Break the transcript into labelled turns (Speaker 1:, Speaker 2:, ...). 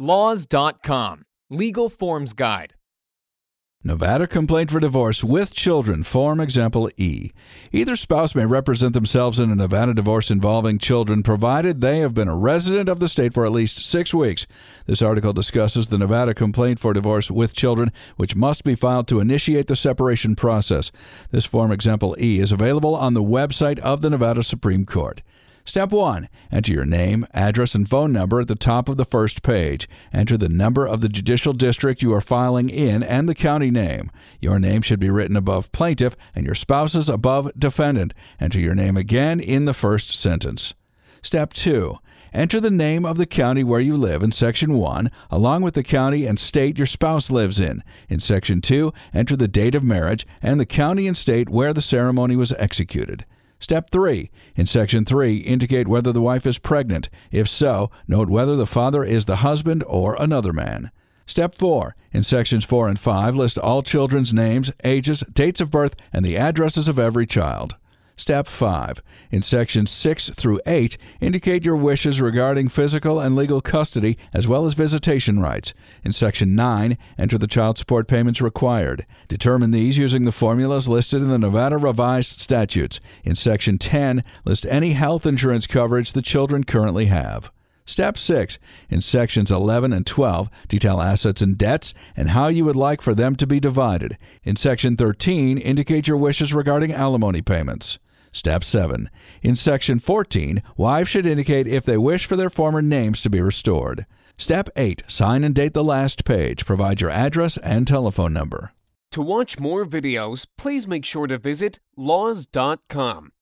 Speaker 1: Laws.com Legal Forms Guide. Nevada Complaint for Divorce with Children, Form Example E. Either spouse may represent themselves in a Nevada divorce involving children provided they have been a resident of the state for at least six weeks. This article discusses the Nevada Complaint for Divorce with Children, which must be filed to initiate the separation process. This Form Example E is available on the website of the Nevada Supreme Court. Step 1. Enter your name, address, and phone number at the top of the first page. Enter the number of the judicial district you are filing in and the county name. Your name should be written above plaintiff and your spouse's above defendant. Enter your name again in the first sentence. Step 2. Enter the name of the county where you live in Section 1, along with the county and state your spouse lives in. In Section 2, enter the date of marriage and the county and state where the ceremony was executed. Step 3. In Section 3, indicate whether the wife is pregnant. If so, note whether the father is the husband or another man. Step 4. In Sections 4 and 5, list all children's names, ages, dates of birth, and the addresses of every child. Step 5. In sections 6 through 8, indicate your wishes regarding physical and legal custody as well as visitation rights. In section 9, enter the child support payments required. Determine these using the formulas listed in the Nevada Revised Statutes. In section 10, list any health insurance coverage the children currently have. Step 6. In sections 11 and 12, detail assets and debts and how you would like for them to be divided. In section 13, indicate your wishes regarding alimony payments. Step 7. In Section 14, wives should indicate if they wish for their former names to be restored. Step 8. Sign and date the last page. Provide your address and telephone number. To watch more videos, please make sure to visit laws.com.